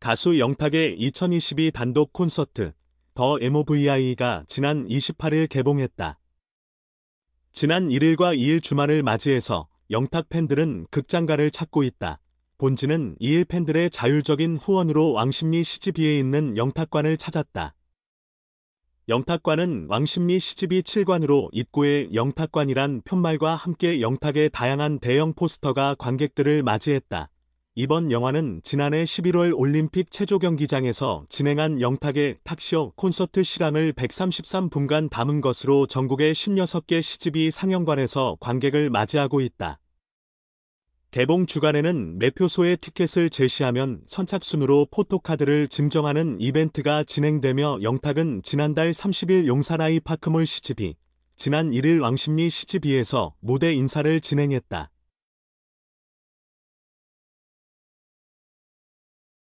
가수 영탁의 2022 단독 콘서트 더 MOVI가 지난 28일 개봉했다. 지난 1일과 2일 주말을 맞이해서 영탁 팬들은 극장가를 찾고 있다. 본지는 2일 팬들의 자율적인 후원으로 왕십리 시집이에 있는 영탁관을 찾았다. 영탁관은 왕십리 시집이 7관으로 입구에 영탁관이란 편말과 함께 영탁의 다양한 대형 포스터가 관객들을 맞이했다. 이번 영화는 지난해 11월 올림픽 체조 경기장에서 진행한 영탁의 탁쇼 콘서트 시간을 133분간 담은 것으로 전국의 16개 시집이 상영관에서 관객을 맞이하고 있다. 개봉 주간에는 매표소에 티켓을 제시하면 선착순으로 포토카드를 증정하는 이벤트가 진행되며 영탁은 지난달 30일 용산아이 파크몰 시집이 지난 1일 왕십리 시집이에서 무대 인사를 진행했다.